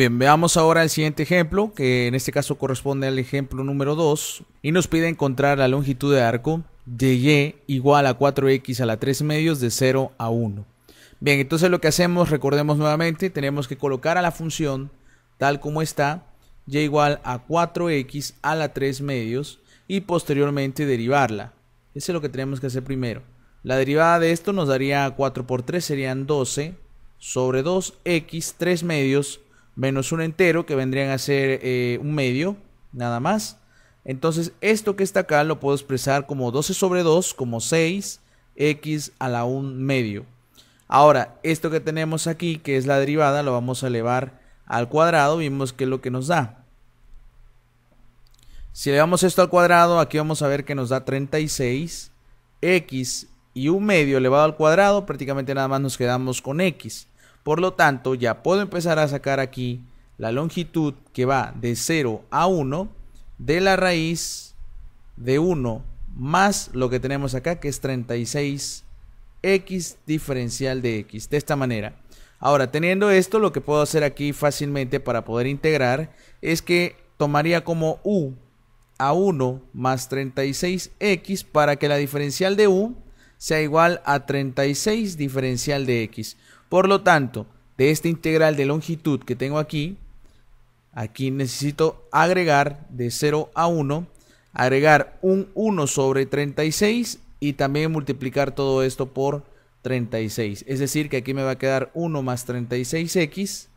Bien, veamos ahora el siguiente ejemplo, que en este caso corresponde al ejemplo número 2, y nos pide encontrar la longitud de arco de y igual a 4x a la 3 medios de 0 a 1. Bien, entonces lo que hacemos, recordemos nuevamente, tenemos que colocar a la función tal como está, y igual a 4x a la 3 medios, y posteriormente derivarla. Eso es lo que tenemos que hacer primero. La derivada de esto nos daría 4 por 3 serían 12 sobre 2x 3 medios menos un entero, que vendrían a ser eh, un medio, nada más. Entonces, esto que está acá lo puedo expresar como 12 sobre 2, como 6x a la 1 medio. Ahora, esto que tenemos aquí, que es la derivada, lo vamos a elevar al cuadrado. Vimos que es lo que nos da. Si elevamos esto al cuadrado, aquí vamos a ver que nos da 36x y un medio elevado al cuadrado. Prácticamente nada más nos quedamos con x. Por lo tanto, ya puedo empezar a sacar aquí la longitud que va de 0 a 1 de la raíz de 1 más lo que tenemos acá que es 36x diferencial de x. De esta manera. Ahora, teniendo esto, lo que puedo hacer aquí fácilmente para poder integrar es que tomaría como u a 1 más 36x para que la diferencial de u sea igual a 36 diferencial de x. Por lo tanto, de esta integral de longitud que tengo aquí, aquí necesito agregar de 0 a 1, agregar un 1 sobre 36 y también multiplicar todo esto por 36. Es decir, que aquí me va a quedar 1 más 36x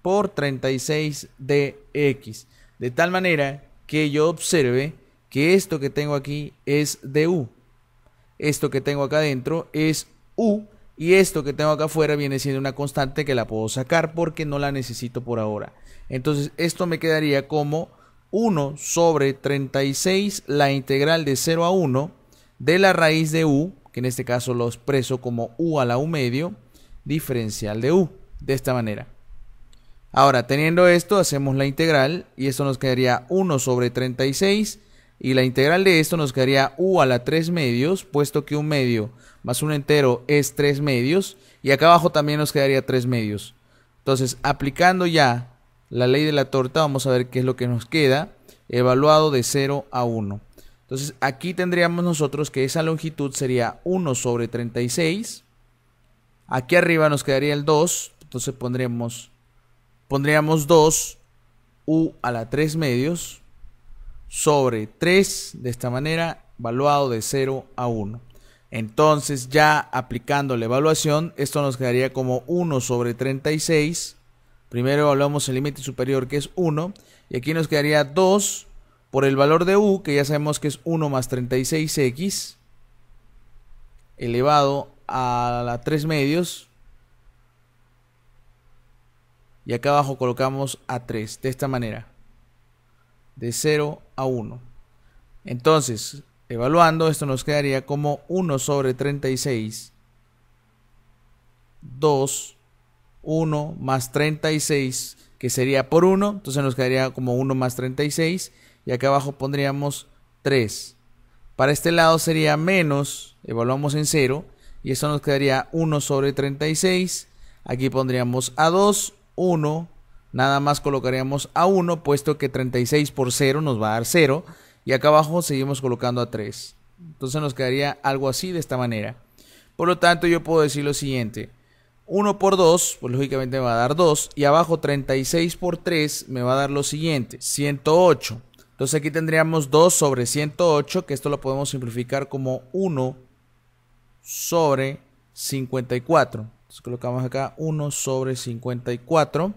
por 36 de x. De tal manera que yo observe que esto que tengo aquí es du esto que tengo acá adentro es U y esto que tengo acá afuera viene siendo una constante que la puedo sacar porque no la necesito por ahora. Entonces esto me quedaría como 1 sobre 36 la integral de 0 a 1 de la raíz de U, que en este caso lo expreso como U a la U medio, diferencial de U, de esta manera. Ahora, teniendo esto, hacemos la integral y esto nos quedaría 1 sobre 36 y la integral de esto nos quedaría u a la 3 medios, puesto que un medio más un entero es 3 medios, y acá abajo también nos quedaría 3 medios. Entonces, aplicando ya la ley de la torta, vamos a ver qué es lo que nos queda, evaluado de 0 a 1. Entonces, aquí tendríamos nosotros que esa longitud sería 1 sobre 36. Aquí arriba nos quedaría el 2, entonces pondríamos. pondríamos 2 u a la 3 medios sobre 3, de esta manera, evaluado de 0 a 1. Entonces, ya aplicando la evaluación, esto nos quedaría como 1 sobre 36. Primero evaluamos el límite superior, que es 1. Y aquí nos quedaría 2 por el valor de u, que ya sabemos que es 1 más 36x, elevado a la 3 medios. Y acá abajo colocamos a 3, de esta manera de 0 a 1. Entonces, evaluando, esto nos quedaría como 1 sobre 36. 2, 1 más 36, que sería por 1, entonces nos quedaría como 1 más 36. Y acá abajo pondríamos 3. Para este lado sería menos, evaluamos en 0, y esto nos quedaría 1 sobre 36. Aquí pondríamos a 2, 1 nada más colocaríamos a 1, puesto que 36 por 0 nos va a dar 0. Y acá abajo seguimos colocando a 3. Entonces nos quedaría algo así de esta manera. Por lo tanto, yo puedo decir lo siguiente. 1 por 2, pues lógicamente me va a dar 2. Y abajo 36 por 3 me va a dar lo siguiente, 108. Entonces aquí tendríamos 2 sobre 108, que esto lo podemos simplificar como 1 sobre 54. Entonces colocamos acá 1 sobre 54.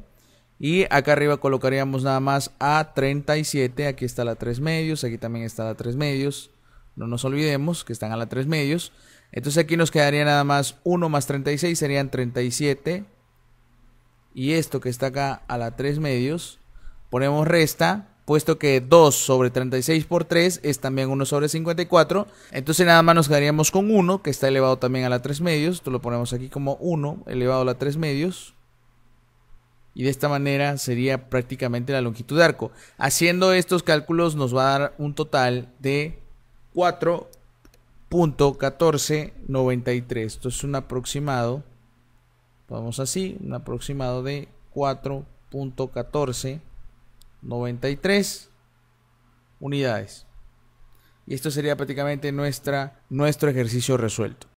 Y acá arriba colocaríamos nada más a 37. Aquí está la 3 medios. Aquí también está la 3 medios. No nos olvidemos que están a la 3 medios. Entonces aquí nos quedaría nada más 1 más 36 serían 37. Y esto que está acá a la 3 medios. Ponemos resta. Puesto que 2 sobre 36 por 3 es también 1 sobre 54. Entonces nada más nos quedaríamos con 1 que está elevado también a la 3 medios. Esto lo ponemos aquí como 1 elevado a la 3 medios y de esta manera sería prácticamente la longitud de arco. Haciendo estos cálculos nos va a dar un total de 4.1493. Esto es un aproximado, vamos así, un aproximado de 4.1493 unidades. Y esto sería prácticamente nuestra, nuestro ejercicio resuelto.